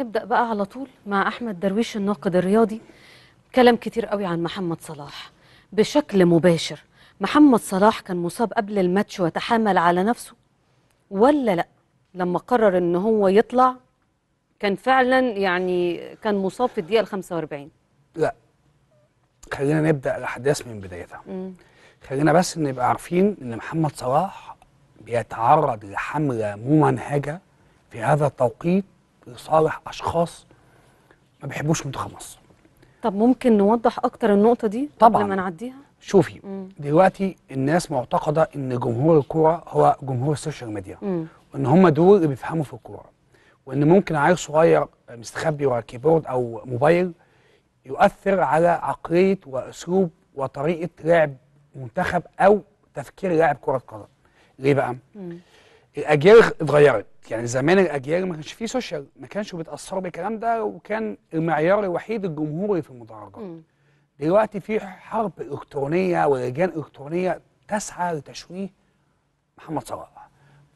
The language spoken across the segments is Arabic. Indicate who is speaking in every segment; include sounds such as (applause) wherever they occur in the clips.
Speaker 1: نبدأ بقى على طول مع أحمد درويش الناقد الرياضي كلام كتير قوي عن محمد صلاح بشكل مباشر محمد صلاح كان مصاب قبل الماتش وتحامل على نفسه ولا لا لما قرر ان هو يطلع كان فعلا يعني كان مصاب في الدقيقه 45
Speaker 2: لا خلينا نبدا الاحداث من بدايتها خلينا بس نبقى عارفين ان محمد صلاح بيتعرض لحمله ممنهجه في هذا التوقيت لصالح اشخاص ما بيحبوش منتخب
Speaker 1: مصر طب ممكن نوضح اكتر النقطه دي طبعا لما نعديها
Speaker 2: شوفي مم. دلوقتي الناس معتقده ان جمهور الكوره هو جمهور السوشيال ميديا مم. وان هم دول اللي بيفهموا في الكوره وان ممكن عيل صغير مستخبي ورا كيبورد او موبايل يؤثر على عقليه واسلوب وطريقه لعب منتخب او تفكير لاعب كره قدم ليه بقى مم. الاجيال اتغيرت يعني زمان الاجيال ما كانش فيه سوشيال ما كانش بيتاثروا بالكلام ده وكان المعيار الوحيد الجمهوري في المدرجات دلوقتي في حرب الكترونيه ولجان الكترونيه تسعى لتشويه محمد صلاح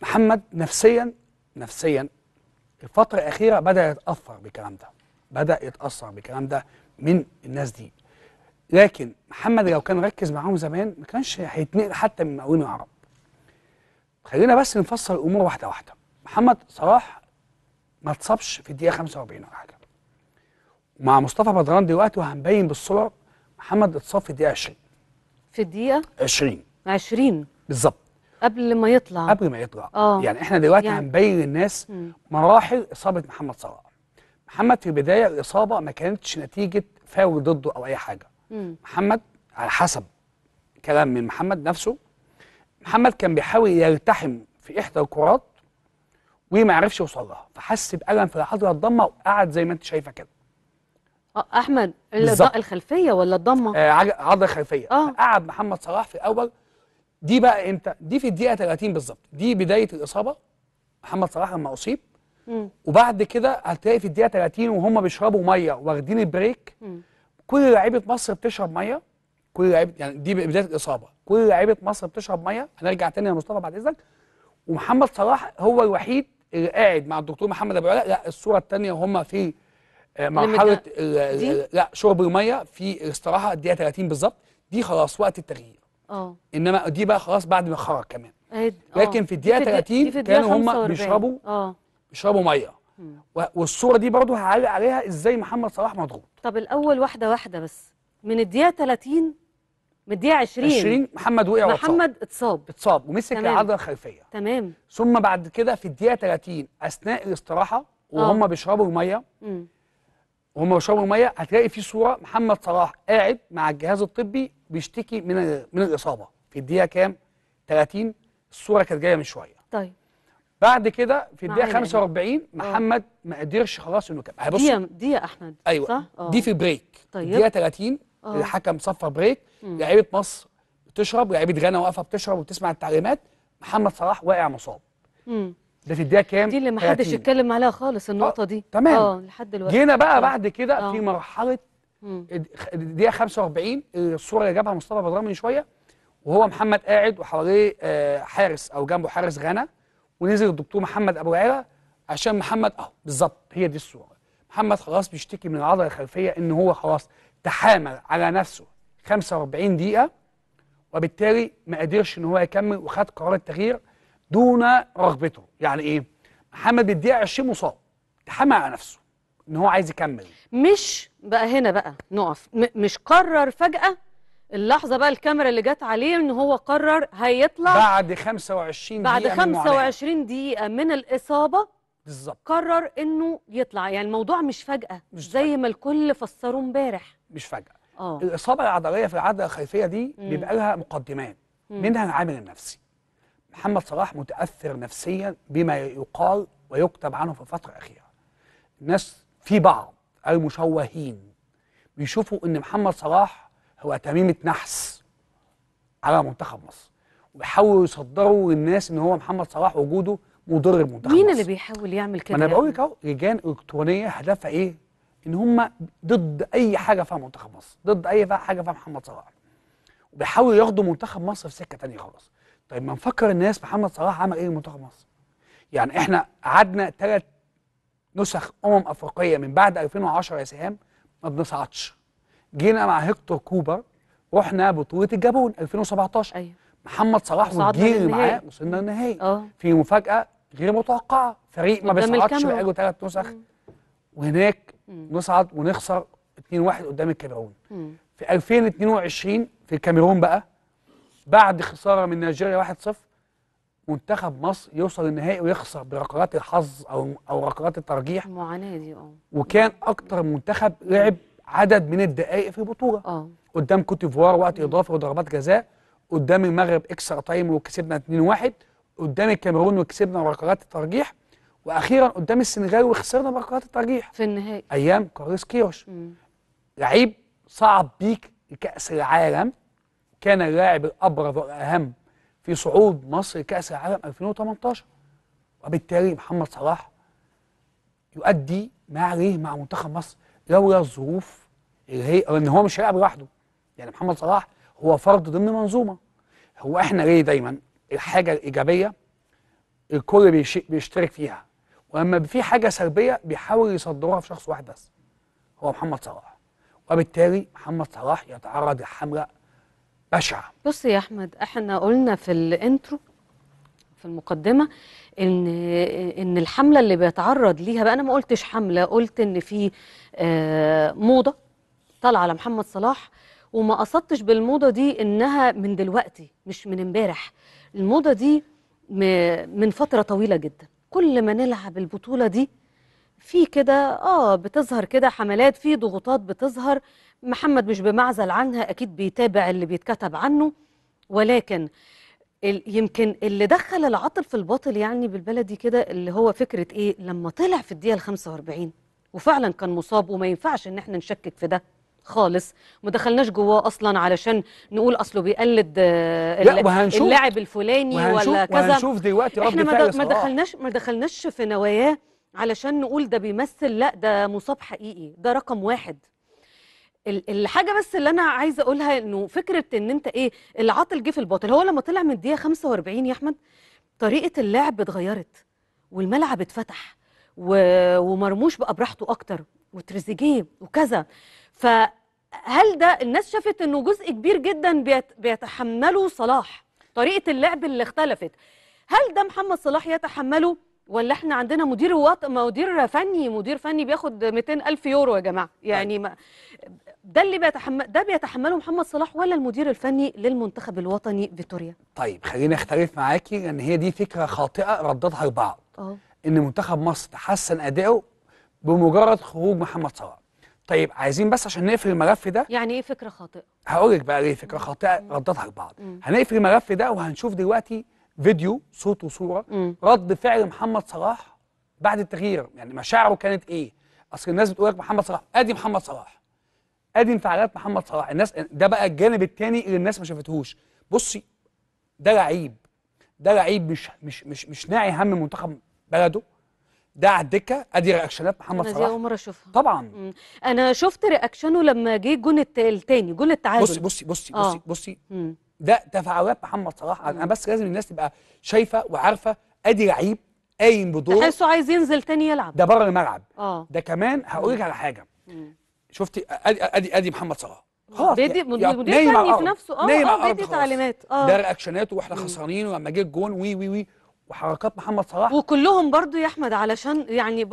Speaker 2: محمد نفسيا نفسيا الفتره الاخيره بدا يتاثر بالكلام ده بدا يتاثر بالكلام ده من الناس دي لكن محمد لو كان ركز معاهم زمان ما كانش هيتنقل حتى من مقاولين العرب خلينا بس نفصل الامور واحده واحده محمد صلاح ما اتصابش في الدقيقه 45 ولا حاجه مع مصطفى بدران دلوقتي وهنبين بالصور محمد اتصاب في الدقيقه 20 في الدقيقه 20
Speaker 1: 20 بالظبط قبل ما يطلع قبل ما
Speaker 2: يطلع آه. يعني احنا دلوقتي يعني. هنبين للناس مراحل اصابه محمد صلاح محمد في البدايه الاصابه ما كانتش نتيجه فاول ضده او اي حاجه م. محمد على حسب كلام من محمد نفسه محمد كان بيحاول يلتحم في احدى الكرات وما عرفش يوصل لها فحس بالم في العضله الضمه وقعد زي ما انت شايفه كده
Speaker 1: احمد الضمه الخلفيه ولا الضمه آه عضله خلفيه
Speaker 2: آه. قعد محمد صلاح في الاول دي بقى امتى دي في الدقيقه 30 بالظبط دي بدايه الاصابه محمد صلاح لما اصيب مم. وبعد كده هتلاقي في الدقيقه 30 وهم بيشربوا ميه واخدين البريك مم. كل لعيبه مصر بتشرب ميه كل لعيبه يعني دي بدايه الاصابه كل لعيبه مصر بتشرب ميه هنرجع تاني يا مصطفى بعد اذنك ومحمد صلاح هو الوحيد اللي قاعد مع الدكتور محمد ابو علاء لا الصوره الثانيه وهم في آه، مرحله لا شرب الميه في الاستراحه الدقيقه 30 بالظبط دي خلاص وقت التغيير اه انما دي بقى خلاص بعد ما خرج كمان
Speaker 1: إيه، آه. لكن في الدقيقه 30 كانوا هم بيشربوا
Speaker 2: اه بيشربوا ميه والصوره دي برضه هعلق عليها ازاي محمد صلاح مضغوط
Speaker 1: طب الاول واحده واحده بس من الدقيقه 30 من الدقيقه 20 20 محمد وقع محمد واتصاب
Speaker 2: محمد اتصاب اتصاب ومسك العضله الخلفيه تمام ثم بعد كده في الدقيقه 30 اثناء الاستراحه وهم أوه. بيشربوا الميه وهم بيشربوا الميه هتلاقي في صوره محمد صلاح قاعد مع الجهاز الطبي بيشتكي من من الاصابه في الدقيقه كام 30 الصوره كانت جايه من شويه طيب بعد كده في الدقيقه 45 يعني. آه. محمد ما قدرش خلاص انه كمل بص دقيقه دقيقه
Speaker 1: احمد ايوه صح؟ آه. دي في
Speaker 2: بريك طيب الدقيقه 30 أوه. الحكم صفر بريك لعيبه مصر بتشرب لعيبه غانا واقفه بتشرب وبتسمع التعليمات محمد صلاح واقع مصاب ده تديها كام
Speaker 1: دي اللي ما حدش اتكلم عليها خالص النقطه آه، دي آه. تمام اه لحد دلوقتي جينا بقى آه. بعد كده آه. في
Speaker 2: مرحله دقيقه 45 الصوره اللي جابها مصطفى بدران من شويه وهو محمد قاعد وحواليه آه، حارس او جنبه حارس غانا ونزل الدكتور محمد ابو عيره عشان محمد اه بالظبط هي دي الصوره محمد خلاص بيشتكي من العضله الخلفيه ان هو خلاص تحامل على نفسه 45 دقيقة وبالتالي ما قدرش ان هو يكمل وخد قرار التغيير دون رغبته يعني ايه
Speaker 1: محمد بالدقيقة 20 مصاب تحامى على نفسه ان هو عايز يكمل مش بقى هنا بقى نقف مش قرر فجأة اللحظة بقى الكاميرا اللي جت عليه ان هو قرر هيطلع بعد
Speaker 2: 25 دقيقة بعد 25
Speaker 1: دقيقة من الإصابة بالظبط قرر انه يطلع يعني الموضوع مش فجأة مش زي فجأة. ما الكل فسره امبارح مش فجأة أوه.
Speaker 2: الاصابه العضليه في العضله الخلفيه دي مم. بيبقى لها مقدمات مم. منها العامل النفسي محمد صلاح متاثر نفسيا بما يقال ويكتب عنه في الفتره الاخيره الناس في بعض المشوهين بيشوفوا ان محمد صلاح هو تميمه نحس على منتخب مصر ويحاولوا يصدروا للناس ان هو محمد صلاح وجوده مضر المنتخب
Speaker 1: مين مصر. اللي بيحاول يعمل كده؟ ما انا بقول لك يعني؟
Speaker 2: اهو لجان الكترونيه هدفها ايه؟ ان هم ضد اي حاجه فيها منتخب مصر ضد اي حاجه فيها محمد صلاح وبيحاولوا ياخدوا منتخب مصر في سكه ثانيه خالص طيب ما نفكر الناس محمد صلاح عمل ايه لمنتخب مصر يعني احنا قعدنا ثلاث نسخ امم افريقيه من بعد 2010 يا سهام ما بنصعدش جينا مع هيكتور كوبر رحنا بطوله الجابون 2017 أيوة. محمد صلاح والجيل اللي معاه وصلنا النهائي آه. في مفاجاه غير متوقعه فريق ما بيصعدش بقاله ثلاث نسخ وهناك نصعد ونخسر 2-1 قدام الكاميرون في 2022 في الكاميرون بقى بعد خساره من نيجيريا 1-0 منتخب مصر يوصل النهائي ويخسر بركلات الحظ او او ركلات الترجيح المعاناه دي اه وكان اكتر منتخب لعب عدد من الدقائق في البطوله اه قدام كوت ديفوار وقت اضافي وضربات جزاء قدام المغرب اكسترا تايم وكسبنا 2-1 قدام الكاميرون وكسبنا وركلات الترجيح واخيرا قدام السنغال وخسرنا بركلات الترجيح في النهائي ايام كارلوس كيروش لعيب صعد بيك لكاس العالم كان اللاعب الابرز والاهم في صعود مصر لكاس العالم 2018 وبالتالي محمد صلاح يؤدي ما عليه مع منتخب مصر لولا الظروف اللي هي ان هو مش هيلعب لوحده يعني محمد صلاح هو فرد ضمن منظومه هو احنا ليه دايما الحاجه الايجابيه الكل بيشترك فيها ولما في حاجه سلبيه بيحاول يصدروها في شخص واحد بس هو محمد صلاح وبالتالي محمد صلاح يتعرض لحمله بشعه
Speaker 1: بص يا احمد احنا قلنا في الانترو في المقدمه ان ان الحمله اللي بيتعرض ليها بقى انا ما قلتش حمله قلت ان في آه، موضه طالعه على محمد صلاح وما قصدتش بالموضه دي انها من دلوقتي مش من امبارح الموضه دي من فتره طويله جدا كل ما نلعب البطولة دي في كده اه بتظهر كده حملات في ضغوطات بتظهر محمد مش بمعزل عنها اكيد بيتابع اللي بيتكتب عنه ولكن يمكن اللي دخل العاطل في الباطل يعني بالبلدي كده اللي هو فكره ايه لما طلع في الدقيقه ال 45 وفعلا كان مصاب وما ينفعش ان احنا نشكك في ده خالص ما دخلناش جواه اصلا علشان نقول اصله بيقلد آه، اللاعب الفلاني وهنشوف ولا كذا وهنشوف دلوقتي احنا ما, ما دخلناش ما دخلناش في نواياه علشان نقول ده بيمثل لا ده مصاب حقيقي ده رقم واحد الحاجه بس اللي انا عايزه اقولها انه فكره ان انت ايه العاطل جه في الباطل هو لما طلع من الدقيقه 45 يا احمد طريقه اللعب اتغيرت والملعب اتفتح و... ومرموش بقى براحته اكتر وتريزيجيه وكذا فهل ده الناس شافت انه جزء كبير جدا بيت بيتحمله صلاح طريقه اللعب اللي اختلفت هل ده محمد صلاح يتحمله ولا احنا عندنا مدير وط... مدير فني مدير فني بياخد 200 الف يورو يا جماعه يعني ما... ده اللي بيتحمل ده بيتحمله محمد صلاح ولا المدير الفني للمنتخب الوطني فيتوريا
Speaker 2: طيب خليني اختلف معاكي لان هي دي فكره خاطئه رددها البعض اه ان منتخب مصر حسن اداؤه بمجرد خروج محمد صلاح طيب عايزين بس عشان نقفل الملف ده
Speaker 1: يعني ايه فكره خاطئه
Speaker 2: هقول لك بقى ليه فكره خاطئه ردتها لبعض هنقفل الملف ده وهنشوف دلوقتي فيديو صوت وصوره مم. رد فعل محمد صلاح بعد التغيير يعني مشاعره كانت ايه اصل الناس بتقول لك محمد صلاح ادي محمد صلاح ادي انفعالات محمد صلاح الناس ده بقى الجانب الثاني اللي الناس ما شافتهوش بصي ده لعيب ده لعيب مش مش مش مش ناعي هم منتخب بلده ده على الدكه ادي رياكشنات محمد صلاح انا اول
Speaker 1: مره اشوفها طبعا مم. انا شفت رياكشنه لما جه الجون الثاني جون التعادل بصي بصي بصي آه. بصي
Speaker 2: بصي ده تفاعلات محمد صلاح انا بس لازم الناس تبقى شايفه وعارفه ادي لعيب قايم بدور تحسه
Speaker 1: عايز ينزل تاني يلعب
Speaker 2: ده بره الملعب اه ده كمان هقول لك على حاجه مم. شفتي ادي ادي, أدي محمد صلاح
Speaker 1: خلاص بيدي مدير فني يعني في نفسه اه اه بيدي تعليمات اه ده
Speaker 2: رياكشناته واحنا خسرانين ولما جه الجون وي وي وي وحركات محمد صلاح
Speaker 1: وكلهم برضو يا احمد علشان يعني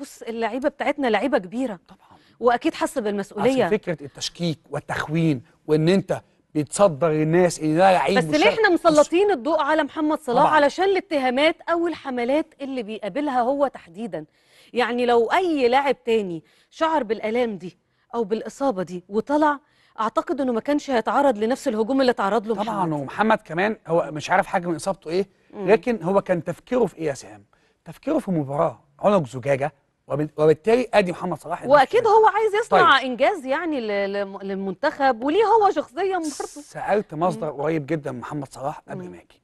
Speaker 1: بص اللعيبه بتاعتنا لعيبه كبيره طبعا واكيد حاسه بالمسؤوليه عشان
Speaker 2: فكره التشكيك والتخوين وان انت بتصدر الناس ان ده لعيب بس ليه احنا
Speaker 1: مسلطين الضوء على محمد صلاح طبعا. علشان الاتهامات او الحملات اللي بيقابلها هو تحديدا يعني لو اي لاعب تاني شعر بالالام دي او بالاصابه دي وطلع اعتقد انه ما كانش هيتعرض لنفس الهجوم اللي اتعرض له طبعا محمد. ومحمد
Speaker 2: كمان هو مش عارف حجم اصابته ايه لكن هو كان تفكيره في ايه يا سهام تفكيره في مباراه عنق زجاجه وبالتالي ادي محمد صلاح
Speaker 1: واكيد هو عايز يصنع طيب. انجاز يعني للمنتخب وليه هو شخصيا برضه سالت
Speaker 2: مصدر قريب جدا محمد صلاح قبل ما اجي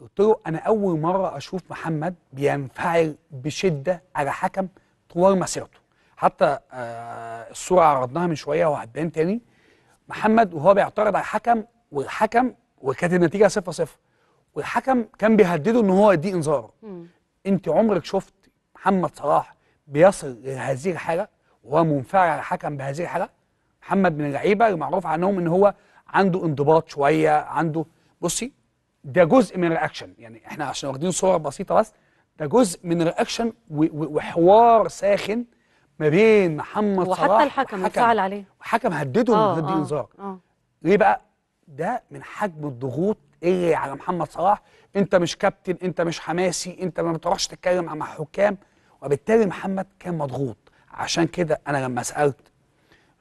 Speaker 2: قلت له انا اول مره اشوف محمد بينفعل بشده على حكم طوال مسيرته حتى آه الصوره عرضناها من شويه وهتبان تاني محمد وهو بيعترض على الحكم والحكم وكانت النتيجه 0 0 والحكم كان بيهدده ان هو يديه انذار انت عمرك شفت محمد صلاح بيصل لهذه الحاله وهو منفعل على الحكم بهذه الحاله محمد من اللعيبه المعروف عنهم ان هو عنده انضباط شويه عنده بصي ده جزء من الرياكشن يعني احنا عشان واخدين صور بسيطه بس ده جزء من الرياكشن وحوار ساخن ما بين محمد وحتى صلاح وحتى الحكم فعل عليه حكم هدده آه من هدي آه انذار آه ليه بقى ده من حجم الضغوط ايه على محمد صلاح انت مش كابتن انت مش حماسي انت ما بتروحش تتكلم مع حكام وبالتالي محمد كان مضغوط عشان كده انا لما سالت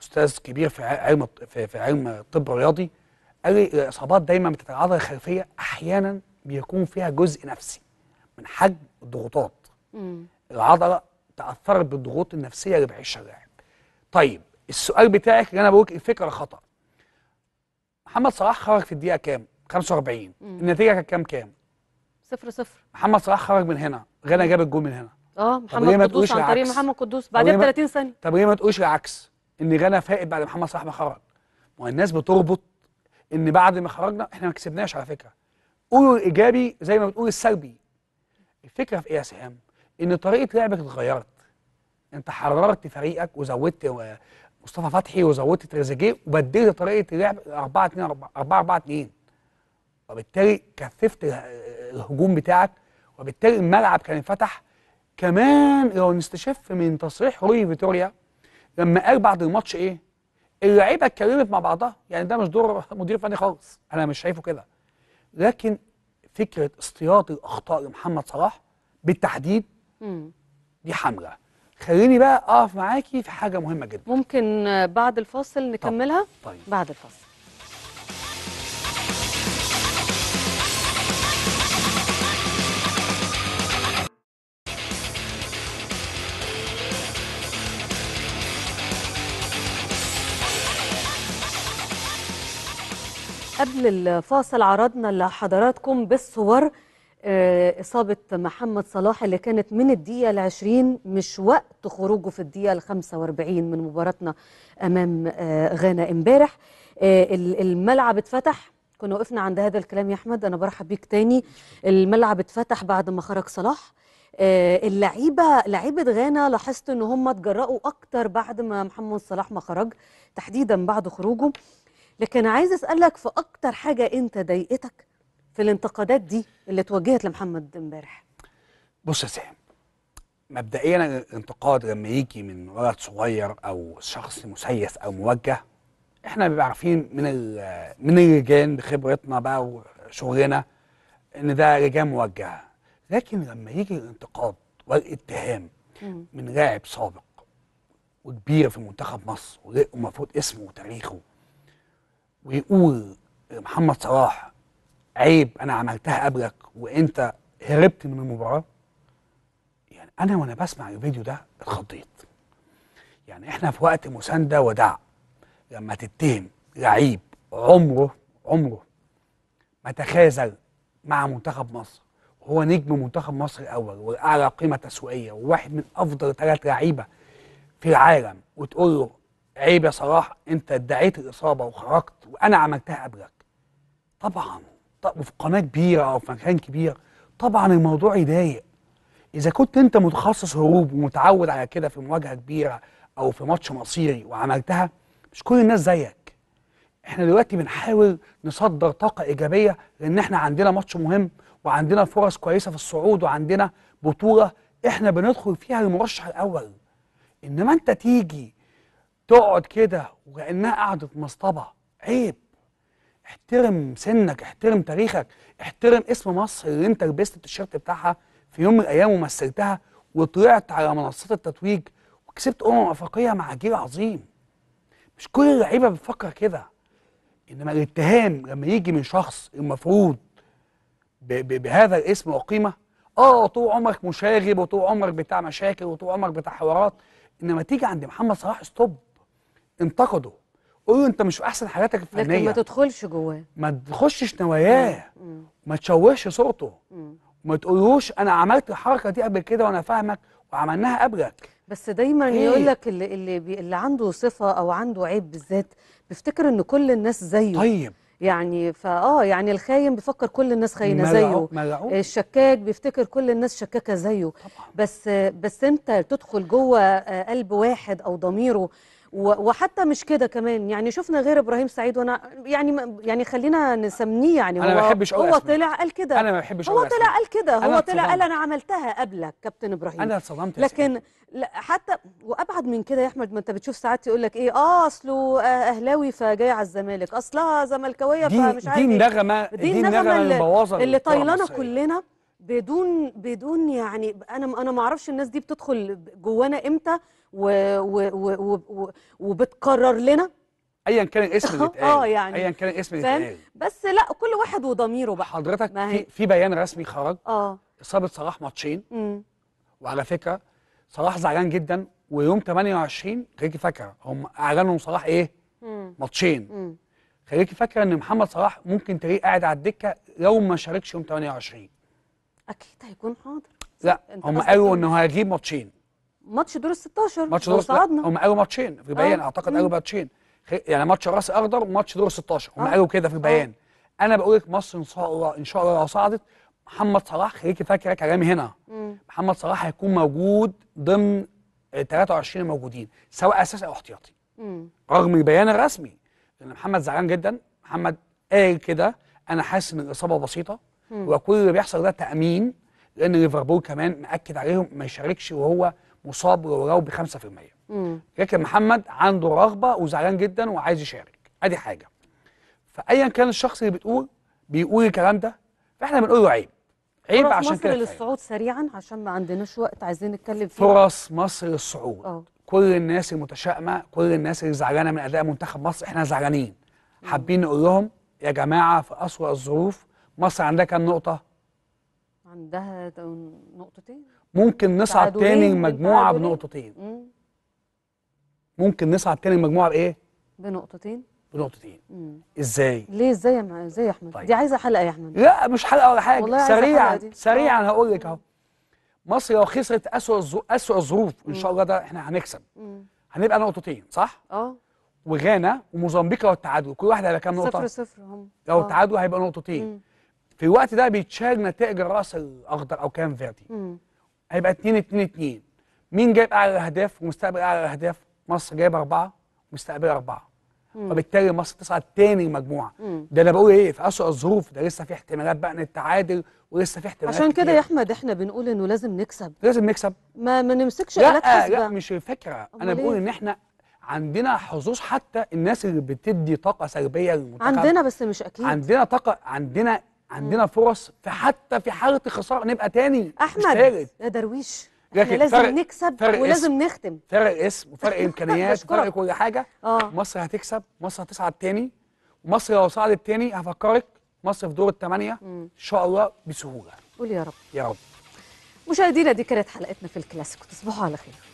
Speaker 2: استاذ كبير في علم في علم الطب الرياضي قال لي الاصابات دايما بتتعرض للخلفيه احيانا بيكون فيها جزء نفسي من حجم الضغوطات العضله تاثرت بالضغوط النفسيه اللي بعيشها اللاعب. يعني. طيب السؤال بتاعك اللي انا بقول الفكره خطا. محمد صلاح خرج في الدقيقه كام؟ 45 مم. النتيجه كانت كام كام؟ 0 0 محمد صلاح خرج من هنا غانا جاب الجول من هنا
Speaker 1: اه محمد قدوس عن طريق محمد قدوس بعدها ب 30 ثانيه
Speaker 2: طب ليه ما تقولش العكس ان غانا فائد بعد محمد صلاح ما خرج ما الناس بتربط ان بعد ما خرجنا احنا ما كسبناش على فكره قولوا الايجابي زي ما بتقول السلبي الفكره في ايه يا سهام ان طريقه لعبك اتغيرت انت حررت فريقك وزودت مصطفى فتحي وزودت تريزيجيه وبديت طريقه اللعب 4 2 4 4 2 وبالتالي كثفت الهجوم بتاعك وبالتالي الملعب كان انفتح كمان لو نستشف من تصريح روي فيتوريا لما قال بعد الماتش ايه اللعيبه اتكلمت مع بعضها يعني ده مش دور مدير فني خالص انا مش شايفه كده لكن فكره اصطياد الاخطاء لمحمد صلاح بالتحديد
Speaker 1: دي حمله خليني بقى اقف معاكي في حاجه مهمه جدا ممكن بعد الفاصل نكملها طيب. بعد الفاصل قبل الفاصل عرضنا لحضراتكم بالصور آه، إصابة محمد صلاح اللي كانت من الدقيقة العشرين مش وقت خروجه في الدقيقة الخمسة واربعين من مباراتنا أمام آه، غانا امبارح آه، الملعب اتفتح كنا وقفنا عند هذا الكلام يا أحمد أنا برحب بيك تاني الملعب اتفتح بعد ما خرج صلاح اللعيبه لعيبه غانا لاحظت ان هم اتجرأوا اكتر بعد ما محمد صلاح ما خرج تحديدا بعد خروجه لكن عايز اسالك في اكتر حاجه انت ضايقتك في الانتقادات دي اللي اتوجهت لمحمد امبارح
Speaker 2: بص يا سام مبدئيا الانتقاد لما يجي من ولد صغير او شخص مسيس او موجه احنا بنبقى عارفين من من الرجال بخبرتنا بقى وشغلنا ان ده رجال موجهه لكن لما يجي الانتقاد والاتهام من لاعب سابق وكبير في منتخب مصر ومفروض اسمه وتاريخه ويقول محمد صلاح عيب انا عملتها قبلك وانت هربت من المباراه يعني انا وانا بسمع الفيديو ده اتخضيت يعني احنا في وقت مسانده ودع لما تتهم لعيب عمره عمره ما تخاذل مع منتخب مصر هو نجم منتخب مصر الاول والاعلى قيمه تسويقيه وواحد من افضل ثلاث لعيبه في العالم وتقول له عيب يا صلاح انت ادعيت الاصابه وخرجت وانا عملتها قبلك طبعا طب وفي قناه كبيره او في مكان كبير طبعا الموضوع يضايق اذا كنت انت متخصص هروب ومتعود على كده في مواجهه كبيره او في ماتش مصيري وعملتها مش كل الناس زيك احنا دلوقتي بنحاول نصدر طاقه ايجابيه لان احنا عندنا ماتش مهم وعندنا فرص كويسه في الصعود وعندنا بطوله احنا بندخل فيها المرشح الاول انما انت تيجي تقعد كده وكانها قعدت مصطبه عيب احترم سنك احترم تاريخك احترم اسم مصر اللي انت لبست التيشيرت بتاعها في يوم من الايام ومثلتها وطلعت على منصات التتويج وكسبت امم افريقيه مع جيل عظيم مش كل اللعيبه بتفكر كده انما الاتهام لما يجي من شخص المفروض بهذا الاسم وقيمه اه طول عمرك مشاغب وطول عمرك بتاع مشاكل وطول عمرك بتاع حوارات انما تيجي عند محمد صلاح ستوب انتقده قول له انت مش في احسن حالاتك الفنيه لكن ما
Speaker 1: تدخلش جواه
Speaker 2: ما تخشش نواياه ما تشوهش صوته ما تقولوش انا عملت الحركه دي قبل كده وانا فاهمك وعملناها قبلك
Speaker 1: بس دايما إيه؟ يقول لك اللي اللي, بي اللي عنده صفه او عنده عيب بالذات بيفتكر ان كل الناس زيه طيب يعني فاه يعني الخاين بيفكر كل الناس خاينه زيه ملعوب. الشكاك بيفتكر كل الناس شكاكه زيه طبعا. بس بس انت تدخل جوه آه، قلب واحد او ضميره وحتى مش كده كمان يعني شفنا غير ابراهيم سعيد وانا يعني يعني خلينا نسميه يعني أنا هو ما بحبش هو طلع قال كده انا ما بحبش هو طلع قال كده هو طلع قال انا عملتها قبلك كابتن ابراهيم انا اتصدمت لكن لا حتى وابعد من كده يا احمد ما انت بتشوف ساعات يقول لك ايه اه اصله اهلاوي فجاي على الزمالك اصلها أه، زملكاويه فمش عارف دي إيه. النغمه دي النغمه اللي, اللي طايلانا كلنا بدون بدون يعني انا انا ما اعرفش الناس دي بتدخل جوانا امتى و و و و وبتكرر لنا ايا كان الاسم اللي اتقال اه يعني ايا كان الاسم اللي اتقال بس لا كل واحد وضميره بقى
Speaker 2: حضرتك في, في بيان رسمي خرج اه اصابه صلاح ماتشين وعلى فكره صلاح زعلان جدا ويوم 28 خليكي فاكره هم اعلنوا صلاح ايه؟ ماتشين خليكي فاكره ان محمد صلاح ممكن تلاقيه قاعد على الدكه لو ما شاركش يوم 28
Speaker 1: اكيد هيكون حاضر
Speaker 2: لا هم قالوا انه هيجيب ماتشين
Speaker 1: ماتش دور ال 16 ماتش دور صعدنا هم قالوا
Speaker 2: ماتشين في البيان آه. اعتقد قالوا ماتشين يعني ماتش راس اخضر وماتش دور ال 16 هم آه. قالوا كده في البيان آه. انا بقول لك مصر ان شاء الله ان شاء الله لو صعدت محمد صلاح خليكي فاكره كلامي هنا مم. محمد صلاح هيكون موجود ضمن 23 الموجودين سواء اساسي او احتياطي رغم البيان الرسمي لان محمد زعلان جدا محمد قال كده انا حاسس ان الاصابه بسيطه مم. وكل اللي بيحصل ده تامين لان ليفربول كمان مأكد عليهم ما يشاركش وهو مصاب ولو ب 5% لكن محمد عنده رغبه وزعلان جدا وعايز يشارك ادي حاجه فايا كان الشخص اللي بتقول بيقول الكلام
Speaker 1: ده فاحنا بنقول له عيب عيب عشان كده مصر للصعود سريعا عشان ما عندناش وقت عايزين نتكلم فيه فرص
Speaker 2: مصر للصعود اه كل الناس المتشائمه كل الناس اللي زعلانه من اداء منتخب مصر احنا زعلانين حابين نقول لهم يا جماعه في اسوأ الظروف مصر عندها كام نقطه
Speaker 1: عندها نقطتين
Speaker 2: ممكن نصعد تاني مجموعه بنقطتين ممكن نصعد تاني مجموعه بايه
Speaker 1: بنقطتين بنقطتين مم. ازاي ليه ازاي يا ازاي يا احمد طيب. دي عايزه حلقه يا احمد لا مش حلقه ولا حاجه سريعا
Speaker 2: سريعا آه. هقول لك اهو مصر لو خسرت اسوء اسوء ظروف ان شاء الله ده احنا هنكسب مم. هنبقى نقطتين صح اه وغانا وموزمبيق لو التعادل كل واحده هيبقى كام نقطه صفر صفر هم لو آه. التعادل هيبقى نقطتين مم. في الوقت ده بيتشال نتائج الراس الاخضر او كان فيردي هيبقى 2 2 2 مين جايب اعلى الاهداف ومستقبل اعلى الاهداف مصر جايب اربعه ومستقبل اربعه وبالتالي مصر تصعد تاني المجموعه ده انا بقول ايه في اسوء الظروف ده لسه في احتمالات بقى نتعادل التعادل ولسه في احتمالات عشان كده
Speaker 1: يا احمد احنا بنقول انه لازم نكسب لازم نكسب ما ما نمسكش لا آلات لا
Speaker 2: مش الفكره انا بقول إيه؟ ان احنا عندنا حظوظ حتى الناس اللي بتدي طاقه سلبيه للمنتخب عندنا
Speaker 1: بس مش اكيد
Speaker 2: عندنا طاقه عندنا عندنا فرص في حتى في حاله خساره نبقى تاني احمد
Speaker 1: يا درويش احنا لازم فرق نكسب فرق ولازم اسم نختم
Speaker 2: فرق اسم وفرق (laughs) امكانيات وفرق كل حاجه آه. مصر هتكسب مصر هتصعد تاني ومصر لو صعدت تاني هفكرك مصر في دور الثمانيه ان شاء الله بسهوله قول يا رب يا رب
Speaker 1: مشاهدينا دي كانت حلقتنا في الكلاسيكو تصبحوا على خير